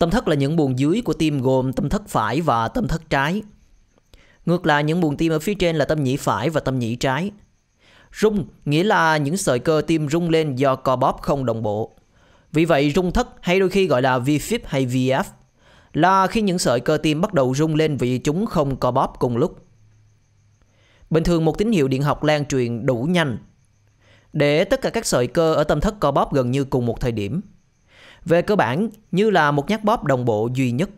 Tâm thất là những buồng dưới của tim gồm tâm thất phải và tâm thất trái. Ngược lại những buồng tim ở phía trên là tâm nhĩ phải và tâm nhĩ trái. Rung nghĩa là những sợi cơ tim rung lên do co bóp không đồng bộ. Vì vậy rung thất hay đôi khi gọi là V-fib hay VF là khi những sợi cơ tim bắt đầu rung lên vì chúng không co bóp cùng lúc. Bình thường một tín hiệu điện học lan truyền đủ nhanh để tất cả các sợi cơ ở tâm thất co bóp gần như cùng một thời điểm về cơ bản như là một nhát bóp đồng bộ duy nhất.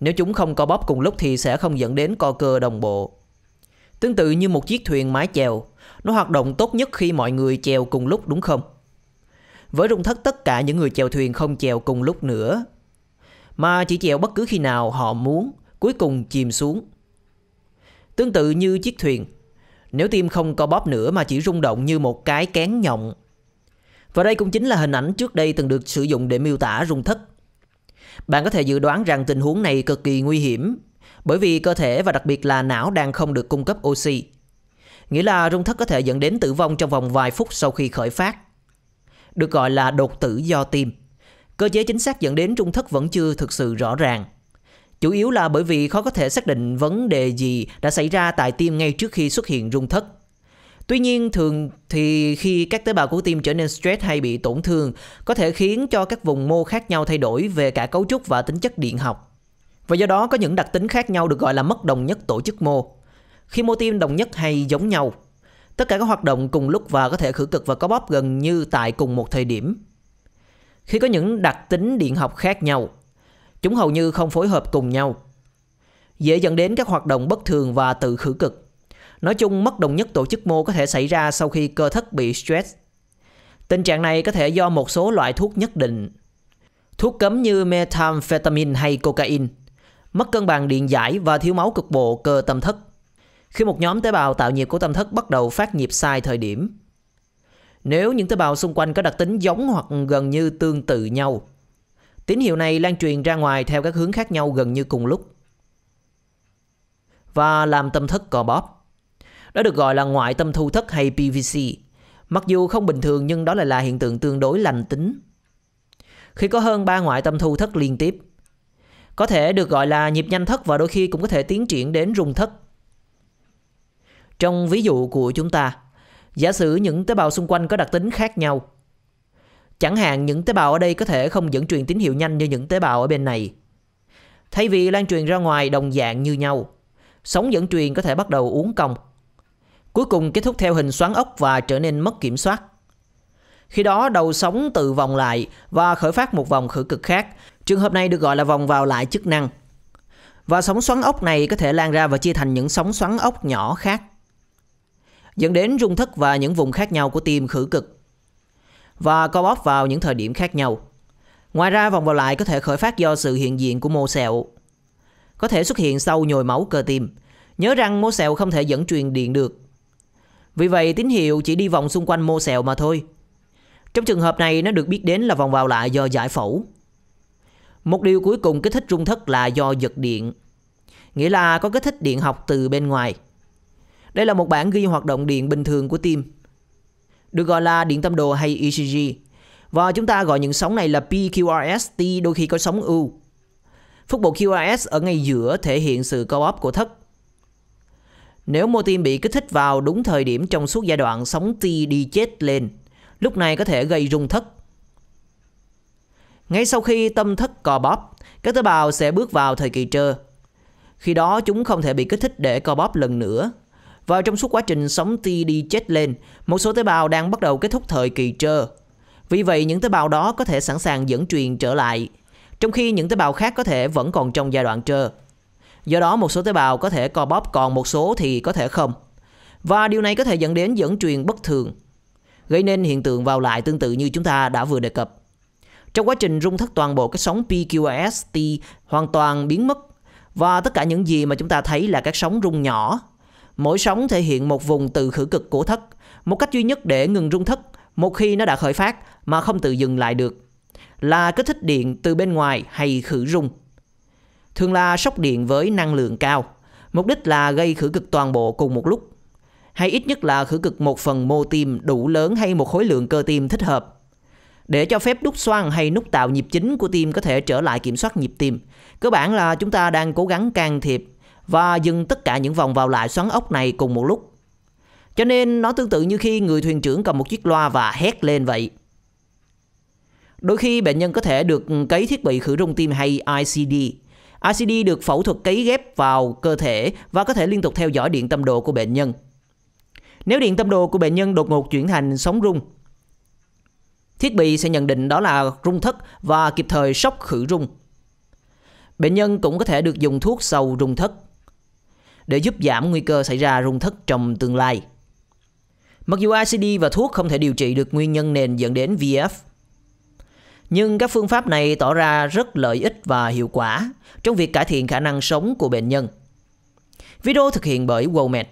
Nếu chúng không co bóp cùng lúc thì sẽ không dẫn đến co cơ đồng bộ. Tương tự như một chiếc thuyền mái chèo, nó hoạt động tốt nhất khi mọi người chèo cùng lúc đúng không? Với rung thất tất cả những người chèo thuyền không chèo cùng lúc nữa, mà chỉ chèo bất cứ khi nào họ muốn, cuối cùng chìm xuống. Tương tự như chiếc thuyền, nếu tim không co bóp nữa mà chỉ rung động như một cái kén nhộng và đây cũng chính là hình ảnh trước đây từng được sử dụng để miêu tả rung thất. Bạn có thể dự đoán rằng tình huống này cực kỳ nguy hiểm bởi vì cơ thể và đặc biệt là não đang không được cung cấp oxy. Nghĩa là rung thất có thể dẫn đến tử vong trong vòng vài phút sau khi khởi phát. Được gọi là đột tử do tim. Cơ chế chính xác dẫn đến rung thất vẫn chưa thực sự rõ ràng. Chủ yếu là bởi vì khó có thể xác định vấn đề gì đã xảy ra tại tim ngay trước khi xuất hiện rung thất. Tuy nhiên thường thì khi các tế bào của tim trở nên stress hay bị tổn thương có thể khiến cho các vùng mô khác nhau thay đổi về cả cấu trúc và tính chất điện học. Và do đó có những đặc tính khác nhau được gọi là mất đồng nhất tổ chức mô. Khi mô tim đồng nhất hay giống nhau, tất cả các hoạt động cùng lúc và có thể khử cực và có bóp gần như tại cùng một thời điểm. Khi có những đặc tính điện học khác nhau, chúng hầu như không phối hợp cùng nhau, dễ dẫn đến các hoạt động bất thường và tự khử cực. Nói chung, mất đồng nhất tổ chức mô có thể xảy ra sau khi cơ thất bị stress. Tình trạng này có thể do một số loại thuốc nhất định. Thuốc cấm như methamphetamine hay cocaine, mất cân bằng điện giải và thiếu máu cục bộ cơ tâm thất. Khi một nhóm tế bào tạo nhiệt của tâm thất bắt đầu phát nhịp sai thời điểm, nếu những tế bào xung quanh có đặc tính giống hoặc gần như tương tự nhau. Tín hiệu này lan truyền ra ngoài theo các hướng khác nhau gần như cùng lúc và làm tâm thất cò bóp đó được gọi là ngoại tâm thu thất hay PVC. Mặc dù không bình thường nhưng đó lại là hiện tượng tương đối lành tính. Khi có hơn 3 ngoại tâm thu thất liên tiếp, có thể được gọi là nhịp nhanh thất và đôi khi cũng có thể tiến triển đến rung thất. Trong ví dụ của chúng ta, giả sử những tế bào xung quanh có đặc tính khác nhau. Chẳng hạn những tế bào ở đây có thể không dẫn truyền tín hiệu nhanh như những tế bào ở bên này. Thay vì lan truyền ra ngoài đồng dạng như nhau, sóng dẫn truyền có thể bắt đầu uốn cong cuối cùng kết thúc theo hình xoắn ốc và trở nên mất kiểm soát. Khi đó đầu sóng tự vòng lại và khởi phát một vòng khử cực khác, trường hợp này được gọi là vòng vào lại chức năng. Và sóng xoắn ốc này có thể lan ra và chia thành những sóng xoắn ốc nhỏ khác, dẫn đến rung thất và những vùng khác nhau của tim khử cực và co bóp vào những thời điểm khác nhau. Ngoài ra vòng vào lại có thể khởi phát do sự hiện diện của mô sẹo. Có thể xuất hiện sau nhồi máu cơ tim. Nhớ rằng mô sẹo không thể dẫn truyền điện được vì vậy tín hiệu chỉ đi vòng xung quanh mô sẹo mà thôi. Trong trường hợp này nó được biết đến là vòng vào lại do giải phẫu. Một điều cuối cùng kích thích rung thất là do giật điện. Nghĩa là có kích thích điện học từ bên ngoài. Đây là một bản ghi hoạt động điện bình thường của tim. Được gọi là điện tâm đồ hay ECG. Và chúng ta gọi những sóng này là PQRS, T đôi khi có sóng U. Phúc bộ QRS ở ngay giữa thể hiện sự co-op của thất nếu mô tim bị kích thích vào đúng thời điểm trong suốt giai đoạn sóng t đi chết lên, lúc này có thể gây rung thất. Ngay sau khi tâm thất co bóp, các tế bào sẽ bước vào thời kỳ trơ. Khi đó chúng không thể bị kích thích để co bóp lần nữa. Và trong suốt quá trình sóng t đi chết lên, một số tế bào đang bắt đầu kết thúc thời kỳ trơ. Vì vậy những tế bào đó có thể sẵn sàng dẫn truyền trở lại, trong khi những tế bào khác có thể vẫn còn trong giai đoạn trơ. Do đó một số tế bào có thể co bóp còn một số thì có thể không. Và điều này có thể dẫn đến dẫn truyền bất thường, gây nên hiện tượng vào lại tương tự như chúng ta đã vừa đề cập. Trong quá trình rung thất toàn bộ các sóng PQAST hoàn toàn biến mất và tất cả những gì mà chúng ta thấy là các sóng rung nhỏ. Mỗi sóng thể hiện một vùng từ khử cực của thất, một cách duy nhất để ngừng rung thất một khi nó đã khởi phát mà không tự dừng lại được là kích thích điện từ bên ngoài hay khử rung thường là sốc điện với năng lượng cao, mục đích là gây khử cực toàn bộ cùng một lúc, hay ít nhất là khử cực một phần mô tim đủ lớn hay một khối lượng cơ tim thích hợp. Để cho phép đúc xoang hay nút tạo nhịp chính của tim có thể trở lại kiểm soát nhịp tim, cơ bản là chúng ta đang cố gắng can thiệp và dừng tất cả những vòng vào lại xoắn ốc này cùng một lúc. Cho nên nó tương tự như khi người thuyền trưởng cầm một chiếc loa và hét lên vậy. Đôi khi bệnh nhân có thể được cấy thiết bị khử rung tim hay ICD ICD được phẫu thuật cấy ghép vào cơ thể và có thể liên tục theo dõi điện tâm đồ của bệnh nhân. Nếu điện tâm đồ của bệnh nhân đột ngột chuyển thành sóng rung, thiết bị sẽ nhận định đó là rung thất và kịp thời sốc khử rung. Bệnh nhân cũng có thể được dùng thuốc sầu rung thất để giúp giảm nguy cơ xảy ra rung thất trong tương lai. Mặc dù ICD và thuốc không thể điều trị được nguyên nhân nền dẫn đến VF, nhưng các phương pháp này tỏ ra rất lợi ích và hiệu quả trong việc cải thiện khả năng sống của bệnh nhân. Video thực hiện bởi WOMED